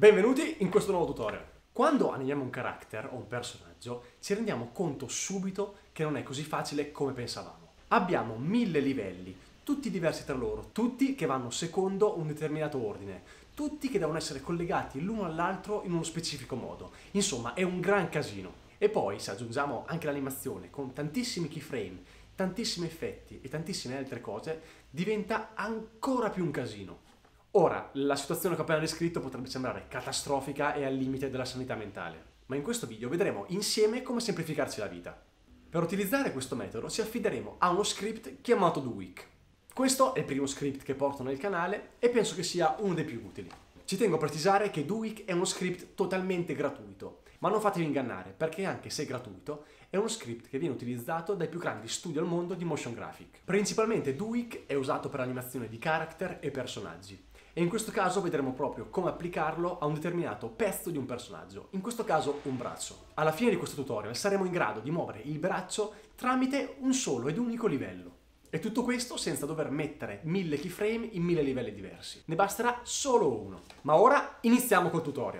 Benvenuti in questo nuovo tutorial. Quando animiamo un character o un personaggio ci rendiamo conto subito che non è così facile come pensavamo. Abbiamo mille livelli, tutti diversi tra loro, tutti che vanno secondo un determinato ordine, tutti che devono essere collegati l'uno all'altro in uno specifico modo. Insomma, è un gran casino. E poi, se aggiungiamo anche l'animazione con tantissimi keyframe, tantissimi effetti e tantissime altre cose, diventa ancora più un casino. Ora, la situazione che ho appena descritto potrebbe sembrare catastrofica e al limite della sanità mentale, ma in questo video vedremo insieme come semplificarci la vita. Per utilizzare questo metodo ci affideremo a uno script chiamato Do Week. Questo è il primo script che porto nel canale e penso che sia uno dei più utili. Ci tengo a precisare che Do Week è uno script totalmente gratuito, ma non fatevi ingannare perché anche se è gratuito è uno script che viene utilizzato dai più grandi studi al mondo di motion graphic. Principalmente Do Week è usato per l'animazione di character e personaggi, e in questo caso vedremo proprio come applicarlo a un determinato pezzo di un personaggio, in questo caso un braccio. Alla fine di questo tutorial saremo in grado di muovere il braccio tramite un solo ed unico livello. E tutto questo senza dover mettere mille keyframe in mille livelli diversi. Ne basterà solo uno. Ma ora iniziamo col tutorial.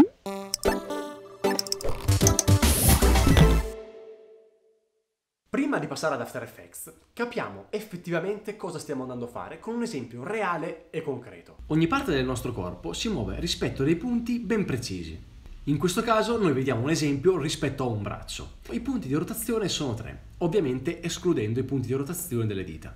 Prima di passare ad After Effects, capiamo effettivamente cosa stiamo andando a fare con un esempio reale e concreto. Ogni parte del nostro corpo si muove rispetto a dei punti ben precisi. In questo caso noi vediamo un esempio rispetto a un braccio. I punti di rotazione sono tre, ovviamente escludendo i punti di rotazione delle dita.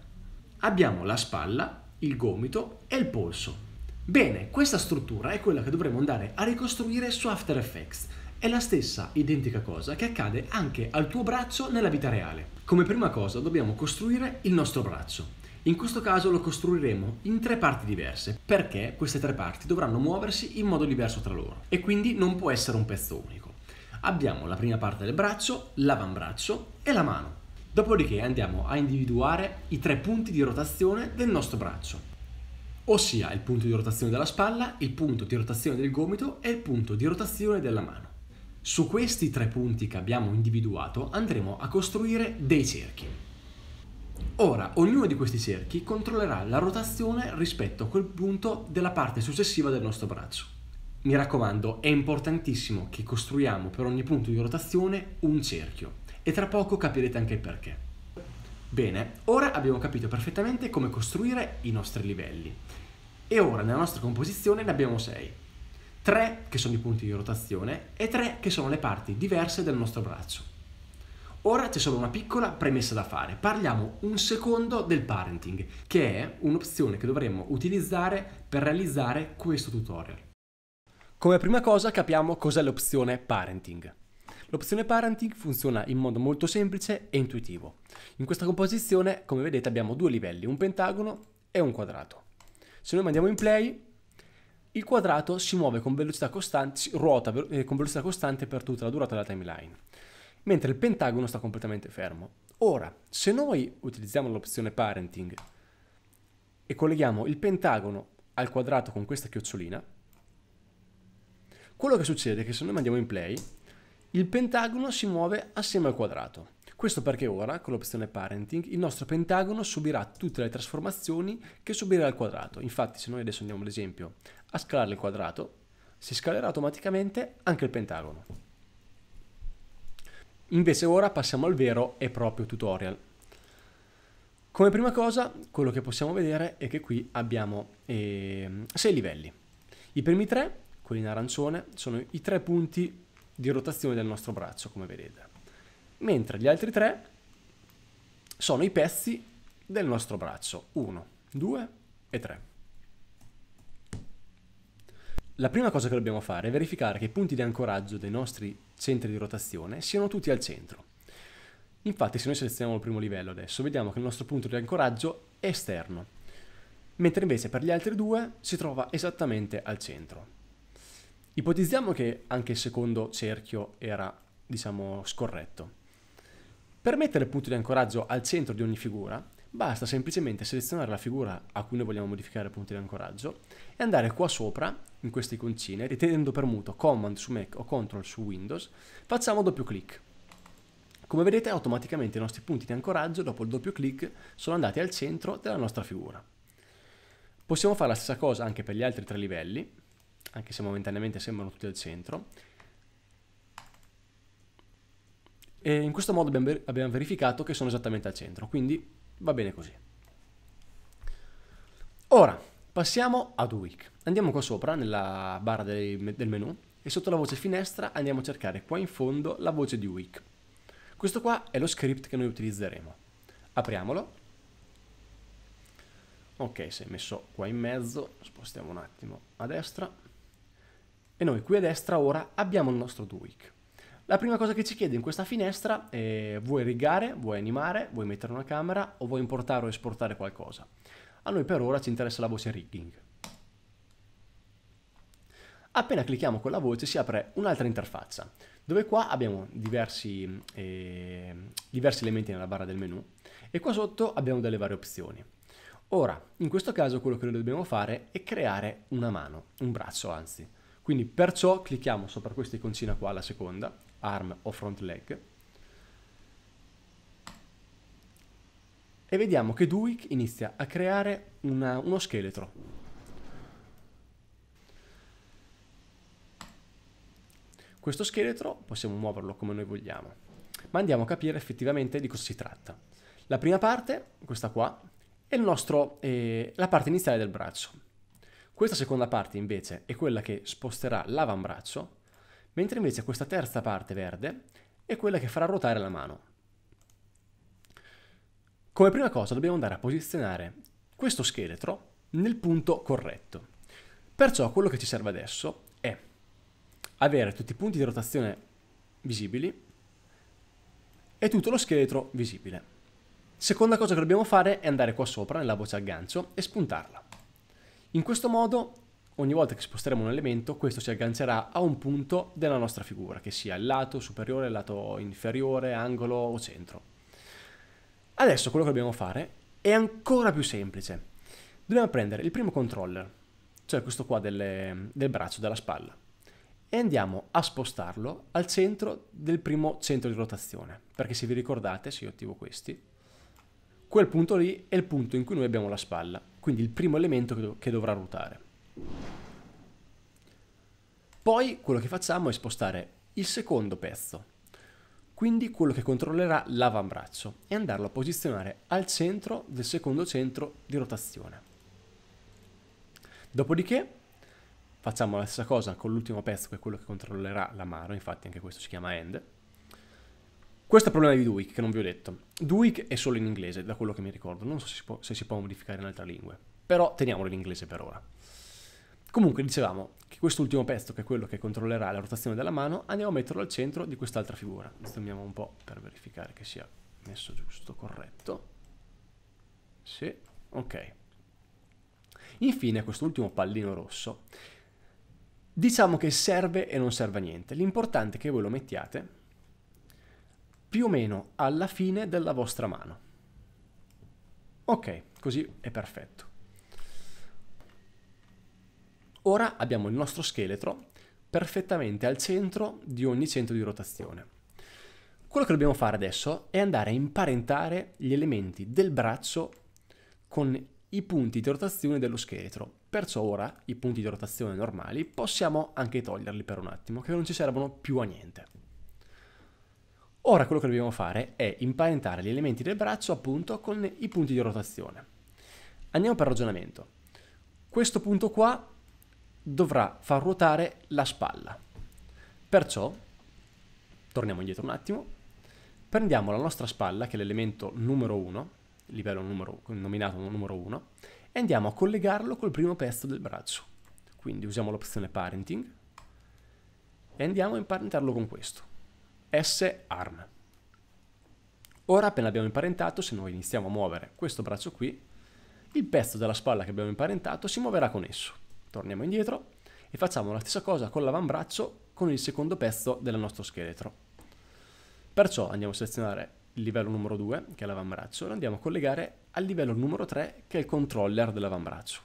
Abbiamo la spalla, il gomito e il polso. Bene, questa struttura è quella che dovremo andare a ricostruire su After Effects è la stessa identica cosa che accade anche al tuo braccio nella vita reale. Come prima cosa dobbiamo costruire il nostro braccio. In questo caso lo costruiremo in tre parti diverse, perché queste tre parti dovranno muoversi in modo diverso tra loro e quindi non può essere un pezzo unico. Abbiamo la prima parte del braccio, l'avambraccio e la mano. Dopodiché andiamo a individuare i tre punti di rotazione del nostro braccio ossia il punto di rotazione della spalla, il punto di rotazione del gomito e il punto di rotazione della mano. Su questi tre punti che abbiamo individuato andremo a costruire dei cerchi. Ora, ognuno di questi cerchi controllerà la rotazione rispetto a quel punto della parte successiva del nostro braccio. Mi raccomando, è importantissimo che costruiamo per ogni punto di rotazione un cerchio e tra poco capirete anche il perché. Bene, ora abbiamo capito perfettamente come costruire i nostri livelli e ora nella nostra composizione ne abbiamo 6. 3 che sono i punti di rotazione e 3 che sono le parti diverse del nostro braccio. Ora c'è solo una piccola premessa da fare. Parliamo un secondo del parenting, che è un'opzione che dovremmo utilizzare per realizzare questo tutorial. Come prima cosa capiamo cos'è l'opzione parenting. L'opzione parenting funziona in modo molto semplice e intuitivo. In questa composizione, come vedete, abbiamo due livelli, un pentagono e un quadrato. Se noi mandiamo in play, il quadrato si muove con velocità costante, si ruota eh, con velocità costante per tutta la durata della timeline, mentre il pentagono sta completamente fermo. Ora, se noi utilizziamo l'opzione parenting e colleghiamo il pentagono al quadrato con questa chiocciolina, quello che succede è che se noi mandiamo in play, il pentagono si muove assieme al quadrato. Questo perché ora, con l'opzione parenting, il nostro pentagono subirà tutte le trasformazioni che subirà al quadrato. Infatti se noi adesso andiamo ad esempio a scalare il quadrato, si scalerà automaticamente anche il pentagono. Invece ora passiamo al vero e proprio tutorial. Come prima cosa, quello che possiamo vedere è che qui abbiamo 6 eh, livelli. I primi tre, quelli in arancione, sono i tre punti di rotazione del nostro braccio, come vedete mentre gli altri tre sono i pezzi del nostro braccio. 1, 2 e 3. La prima cosa che dobbiamo fare è verificare che i punti di ancoraggio dei nostri centri di rotazione siano tutti al centro. Infatti se noi selezioniamo il primo livello adesso, vediamo che il nostro punto di ancoraggio è esterno, mentre invece per gli altri due si trova esattamente al centro. Ipotizziamo che anche il secondo cerchio era, diciamo, scorretto. Per mettere il punto di ancoraggio al centro di ogni figura, basta semplicemente selezionare la figura a cui noi vogliamo modificare il punto di ancoraggio e andare qua sopra, in queste iconcine, ritenendo premuto Command su Mac o Control su Windows, facciamo doppio clic. Come vedete automaticamente i nostri punti di ancoraggio dopo il doppio clic sono andati al centro della nostra figura. Possiamo fare la stessa cosa anche per gli altri tre livelli, anche se momentaneamente sembrano tutti al centro, E in questo modo abbiamo verificato che sono esattamente al centro, quindi va bene così. Ora, passiamo ad Week. Andiamo qua sopra, nella barra del, del menu, e sotto la voce finestra andiamo a cercare qua in fondo la voce di Week. Questo qua è lo script che noi utilizzeremo. Apriamolo. Ok, si è messo qua in mezzo, spostiamo un attimo a destra. E noi qui a destra ora abbiamo il nostro Duik. La prima cosa che ci chiede in questa finestra è vuoi rigare, vuoi animare, vuoi mettere una camera o vuoi importare o esportare qualcosa. A noi per ora ci interessa la voce rigging. Appena clicchiamo con la voce si apre un'altra interfaccia, dove qua abbiamo diversi, eh, diversi elementi nella barra del menu e qua sotto abbiamo delle varie opzioni. Ora, in questo caso quello che noi dobbiamo fare è creare una mano, un braccio anzi. Quindi perciò clicchiamo sopra questa iconcina qua, la seconda, arm o front leg. E vediamo che Duik inizia a creare una, uno scheletro. Questo scheletro possiamo muoverlo come noi vogliamo, ma andiamo a capire effettivamente di cosa si tratta. La prima parte, questa qua, è nostro, eh, la parte iniziale del braccio. Questa seconda parte invece è quella che sposterà l'avambraccio mentre invece questa terza parte verde è quella che farà ruotare la mano. Come prima cosa dobbiamo andare a posizionare questo scheletro nel punto corretto. Perciò quello che ci serve adesso è avere tutti i punti di rotazione visibili e tutto lo scheletro visibile. Seconda cosa che dobbiamo fare è andare qua sopra nella voce aggancio e spuntarla. In questo modo ogni volta che sposteremo un elemento questo si aggancerà a un punto della nostra figura, che sia il lato superiore, il lato inferiore, angolo o centro. Adesso quello che dobbiamo fare è ancora più semplice. Dobbiamo prendere il primo controller, cioè questo qua delle, del braccio, della spalla, e andiamo a spostarlo al centro del primo centro di rotazione. Perché se vi ricordate, se io attivo questi, quel punto lì è il punto in cui noi abbiamo la spalla, quindi il primo elemento che, dov che dovrà ruotare. Poi quello che facciamo è spostare il secondo pezzo, quindi quello che controllerà l'avambraccio, e andarlo a posizionare al centro del secondo centro di rotazione. Dopodiché facciamo la stessa cosa con l'ultimo pezzo, che è quello che controllerà la mano, infatti anche questo si chiama end. Questo è il problema di Duic, che non vi ho detto. Duic è solo in inglese, da quello che mi ricordo, non so se si può, se si può modificare in altre lingue, però teniamolo in inglese per ora. Comunque dicevamo che quest'ultimo pezzo, che è quello che controllerà la rotazione della mano, andiamo a metterlo al centro di quest'altra figura. Zoomiamo un po' per verificare che sia messo giusto, corretto. Sì, ok. Infine quest'ultimo pallino rosso, diciamo che serve e non serve a niente. L'importante è che voi lo mettiate più o meno alla fine della vostra mano. Ok, così è perfetto. Ora abbiamo il nostro scheletro perfettamente al centro di ogni centro di rotazione. Quello che dobbiamo fare adesso è andare a imparentare gli elementi del braccio con i punti di rotazione dello scheletro. Perciò ora i punti di rotazione normali possiamo anche toglierli per un attimo, che non ci servono più a niente. Ora quello che dobbiamo fare è imparentare gli elementi del braccio appunto con i punti di rotazione. Andiamo per ragionamento. Questo punto qua dovrà far ruotare la spalla. Perciò, torniamo indietro un attimo, prendiamo la nostra spalla, che è l'elemento numero 1, livello numero, nominato numero 1, e andiamo a collegarlo col primo pezzo del braccio. Quindi usiamo l'opzione parenting e andiamo a imparentarlo con questo, S-arm. Ora appena abbiamo imparentato, se noi iniziamo a muovere questo braccio qui, il pezzo della spalla che abbiamo imparentato si muoverà con esso torniamo indietro e facciamo la stessa cosa con l'avambraccio con il secondo pezzo del nostro scheletro. Perciò andiamo a selezionare il livello numero 2, che è l'avambraccio, e lo andiamo a collegare al livello numero 3, che è il controller dell'avambraccio.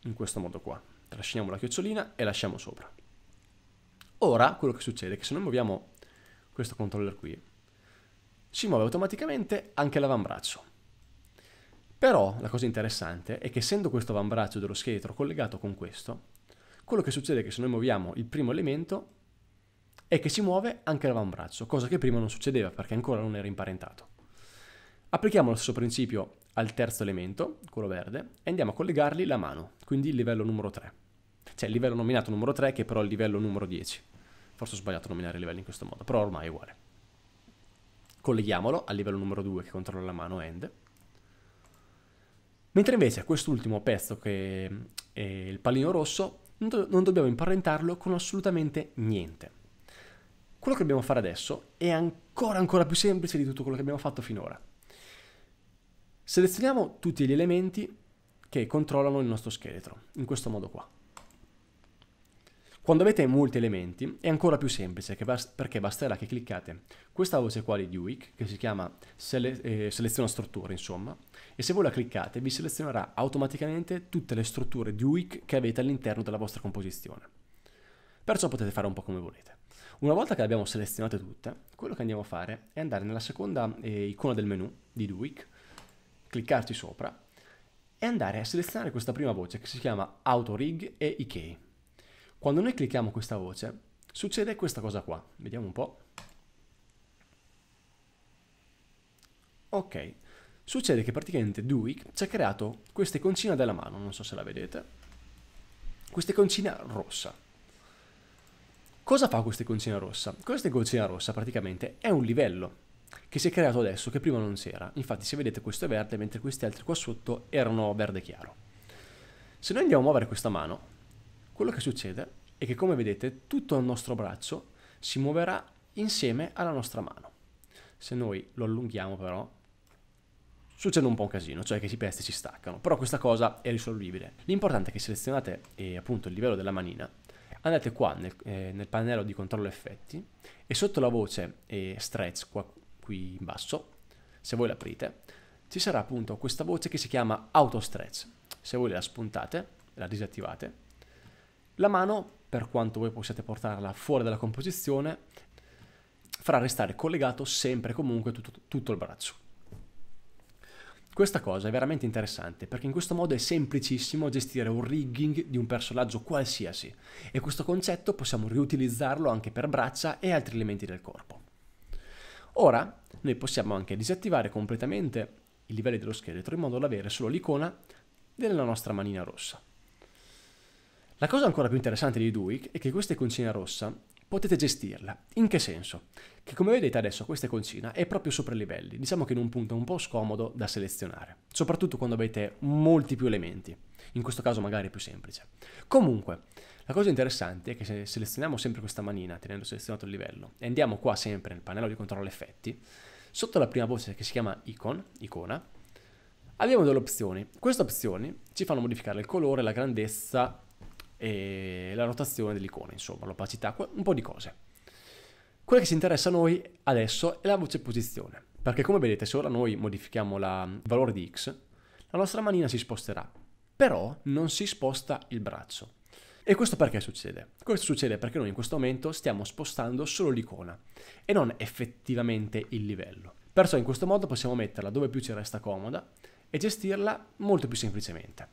In questo modo qua. Trasciniamo la chiocciolina e lasciamo sopra. Ora, quello che succede è che se noi muoviamo questo controller qui, si muove automaticamente anche l'avambraccio. Però la cosa interessante è che essendo questo avambraccio dello scheletro collegato con questo, quello che succede è che se noi muoviamo il primo elemento è che si muove anche l'avambraccio, cosa che prima non succedeva perché ancora non era imparentato. Applichiamo lo stesso principio al terzo elemento, quello verde, e andiamo a collegargli la mano, quindi il livello numero 3. Cioè il livello nominato numero 3 che è però è il livello numero 10. Forse ho sbagliato a nominare i livelli in questo modo, però ormai è uguale. Colleghiamolo al livello numero 2 che controlla la mano end Mentre invece quest'ultimo pezzo che è il pallino rosso non dobbiamo imparentarlo con assolutamente niente. Quello che dobbiamo fare adesso è ancora ancora più semplice di tutto quello che abbiamo fatto finora. Selezioniamo tutti gli elementi che controllano il nostro scheletro, in questo modo qua. Quando avete molti elementi è ancora più semplice bast- perché basterà che cliccate questa voce qua di Duick che si chiama sele- eh, seleziona strutture insomma e se voi la cliccate vi selezionerà automaticamente tutte le strutture Duick che avete all'interno della vostra composizione. Perciò potete fare un po' come volete. Una volta che le abbiamo selezionate tutte, quello che andiamo a fare è andare nella seconda eh, icona del menu di Duick, cliccarci sopra e andare a selezionare questa prima voce che si chiama Auto Rig e IK. Quando noi clicchiamo questa voce, succede questa cosa qua. Vediamo un po'. Ok, succede che praticamente Duic ci ha creato questa iconcina della mano, non so se la vedete, questa iconcina rossa. Cosa fa questa iconcina rossa? Questa iconcina rossa praticamente è un livello che si è creato adesso, che prima non c'era. Infatti se vedete questo è verde, mentre questi altri qua sotto erano verde chiaro. Se noi andiamo a muovere questa mano, quello che succede è che come vedete tutto il nostro braccio si muoverà insieme alla nostra mano. Se noi lo allunghiamo però succede un po' un casino, cioè che i pezzi si staccano, però questa cosa è risolvibile. L'importante è che selezionate eh, appunto il livello della manina, andate qua nel, eh, nel, pannello di controllo effetti e sotto la voce eh, stretch qua, qui in basso, se voi l'aprite, ci sarà appunto questa voce che si chiama auto stretch. Se voi la spuntate, la disattivate, la mano, per quanto voi possiate portarla fuori dalla composizione, farà restare collegato sempre e comunque tutto, tutto il braccio. Questa cosa è veramente interessante perché in questo modo è semplicissimo gestire un rigging di un personaggio qualsiasi e questo concetto possiamo riutilizzarlo anche per braccia e altri elementi del corpo. Ora noi possiamo anche disattivare completamente i livelli dello scheletro in modo da avere solo l'icona della nostra manina rossa. La cosa ancora più interessante di Duic è che questa iconcina rossa potete gestirla. In che senso? Che come vedete adesso questa iconcina è proprio sopra i livelli, diciamo che in un punto un po' scomodo da selezionare, soprattutto quando avete molti più elementi, in questo caso magari è più semplice. Comunque, la cosa interessante è che se selezioniamo sempre questa manina, tenendo selezionato il livello, e andiamo qua sempre nel pannello di controllo effetti, sotto la prima voce che si chiama icon, icona, abbiamo delle opzioni. Queste opzioni ci fanno modificare il colore, la grandezza, e la rotazione dell'icona, insomma, l'opacità, un po' di cose. Quello che ci interessa a noi adesso è la voce posizione, perché come vedete se ora noi modifichiamo la, il valore di x, la nostra manina si sposterà, però non si sposta il braccio. E questo perché succede? Questo succede perché noi in questo momento stiamo spostando solo l'icona e non effettivamente il livello. Perciò in questo modo possiamo metterla dove più ci resta comoda e gestirla molto più semplicemente.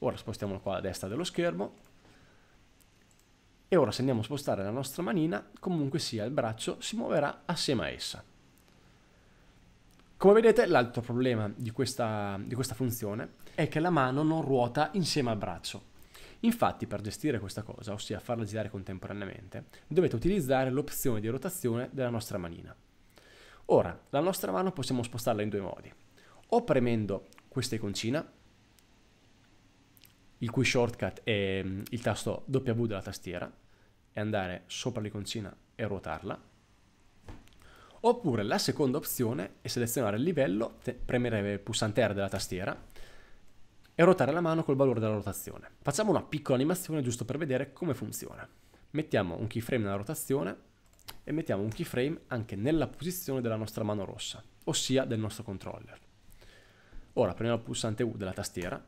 Ora spostiamola qua a destra dello schermo e ora se andiamo a spostare la nostra manina, comunque sia il braccio si muoverà assieme a essa. Come vedete l'altro problema di questa, di questa funzione è che la mano non ruota insieme al braccio. Infatti per gestire questa cosa, ossia farla girare contemporaneamente, dovete utilizzare l'opzione di rotazione della nostra manina. Ora, la nostra mano possiamo spostarla in due modi. O premendo questa iconcina, il cui shortcut è mm, il tasto W della tastiera e andare sopra l'iconcina e ruotarla. Oppure la seconda opzione è selezionare il livello, premere il pulsante R della tastiera e ruotare la mano col valore della rotazione. Facciamo una piccola animazione giusto per vedere come funziona. Mettiamo un keyframe nella rotazione e mettiamo un keyframe anche nella posizione della nostra mano rossa, ossia del nostro controller. Ora prendiamo il pulsante U della tastiera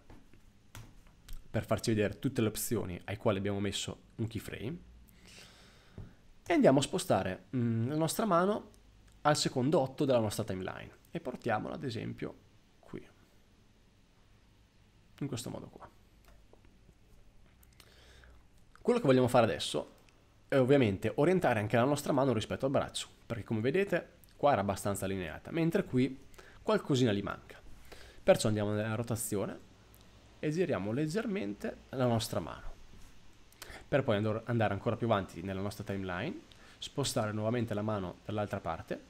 per farci vedere tutte le opzioni ai quali abbiamo messo un keyframe e andiamo a spostare mh, mm, la nostra mano al secondo 8 della nostra timeline e portiamola ad esempio qui in questo modo qua quello che vogliamo fare adesso è ovviamente orientare anche la nostra mano rispetto al braccio perché come vedete qua era abbastanza allineata mentre qui qualcosina gli manca perciò andiamo nella rotazione e giriamo leggermente la nostra mano. Per poi andare ancora più avanti nella nostra timeline, spostare nuovamente la mano dall'altra parte.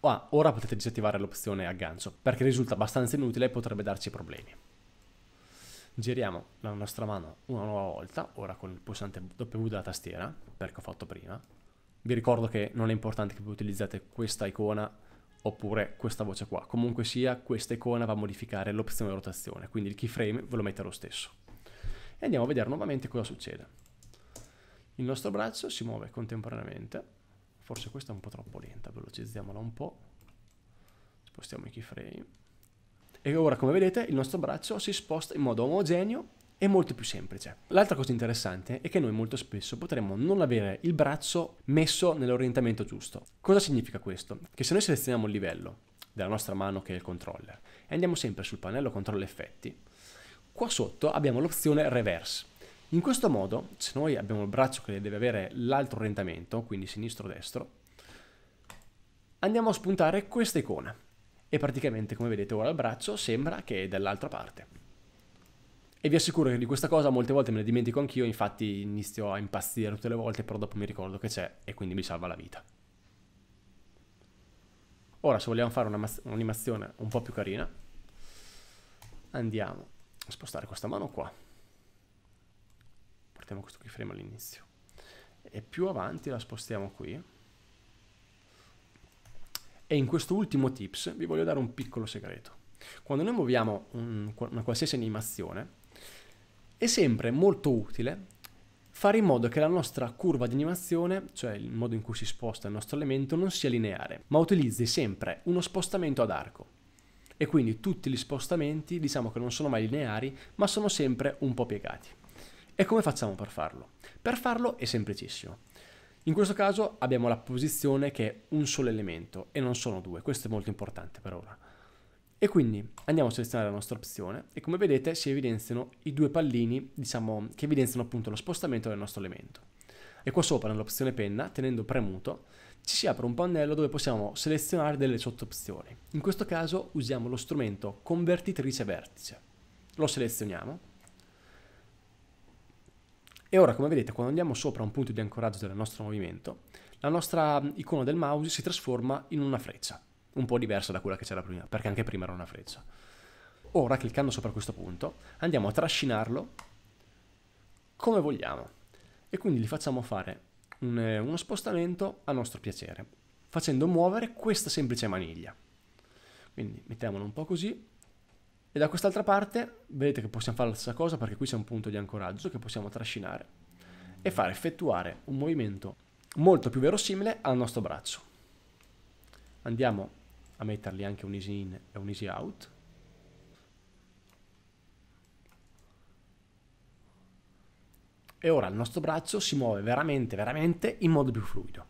Ah, ora potete disattivare l'opzione aggancio perché risulta abbastanza inutile e potrebbe darci problemi. Giriamo la nostra mano una nuova volta, ora con il pulsante W della tastiera, perché ho fatto prima. Vi ricordo che non è importante che voi utilizzate questa icona oppure questa voce qua. Comunque sia, questa icona va a modificare l'opzione rotazione, quindi il keyframe ve lo mette lo stesso. E andiamo a vedere nuovamente cosa succede. Il nostro braccio si muove contemporaneamente, forse questa è un po' troppo lenta, velocizziamola un po', spostiamo i keyframe. E ora, come vedete, il nostro braccio si sposta in modo omogeneo è molto più semplice. L'altra cosa interessante è che noi molto spesso potremmo non avere il braccio messo nell'orientamento giusto. Cosa significa questo? Che se noi selezioniamo il livello della nostra mano che è il controller e andiamo sempre sul pannello controllo effetti, qua sotto abbiamo l'opzione reverse. In questo modo, se noi abbiamo il braccio che deve avere l'altro orientamento, quindi sinistro-destro, andiamo a spuntare questa icona. E praticamente, come vedete ora, il braccio sembra che è dall'altra parte. E vi assicuro che di questa cosa molte volte me ne dimentico anch'io, infatti inizio a impazzire tutte le volte, però dopo mi ricordo che c'è e quindi mi salva la vita. Ora, se vogliamo fare un'animazione un po' più carina, andiamo a spostare questa mano qua. Portiamo questo keyframe all'inizio. E più avanti la spostiamo qui. E in questo ultimo tips vi voglio dare un piccolo segreto. Quando noi muoviamo un, una qualsiasi animazione, è sempre molto utile fare in modo che la nostra curva di animazione, cioè il modo in cui si sposta il nostro elemento, non sia lineare, ma utilizzi sempre uno spostamento ad arco. E quindi tutti gli spostamenti diciamo che non sono mai lineari, ma sono sempre un po' piegati. E come facciamo per farlo? Per farlo è semplicissimo. In questo caso abbiamo la posizione che è un solo elemento e non sono due, questo è molto importante per ora. E quindi andiamo a selezionare la nostra opzione e come vedete si evidenziano i due pallini diciamo, che evidenziano appunto lo spostamento del nostro elemento. E qua sopra nell'opzione penna, tenendo premuto, ci si apre un pannello dove possiamo selezionare delle sottoopzioni. In questo caso usiamo lo strumento convertitrice vertice. Lo selezioniamo. E ora, come vedete, quando andiamo sopra un punto di ancoraggio del nostro movimento, la nostra um, icona del mouse si trasforma in una freccia un po' diversa da quella che c'era prima, perché anche prima era una freccia. Ora, cliccando sopra questo punto, andiamo a trascinarlo come vogliamo e quindi gli facciamo fare un, eh, uno spostamento a nostro piacere, facendo muovere questa semplice maniglia. Quindi mettiamolo un po' così e da quest'altra parte vedete che possiamo fare la stessa cosa perché qui c'è un punto di ancoraggio che possiamo trascinare e far effettuare un movimento molto più verosimile al nostro braccio. Andiamo a mettergli anche un easy in e un easy out. E ora il nostro braccio si muove veramente, veramente in modo più fluido.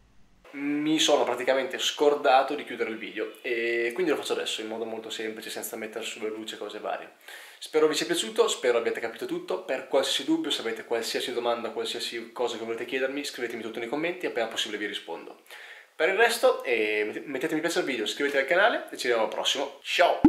Mi sono praticamente scordato di chiudere il video e quindi lo faccio adesso in modo molto semplice, senza mettere sulle luci cose varie. Spero vi sia piaciuto, spero abbiate capito tutto. Per qualsiasi dubbio, se avete qualsiasi domanda, qualsiasi cosa che volete chiedermi, scrivetemi tutto nei commenti e appena possibile vi rispondo. Per il resto eh, mettete mi piace al video, iscrivetevi al canale e ci vediamo al prossimo. Ciao!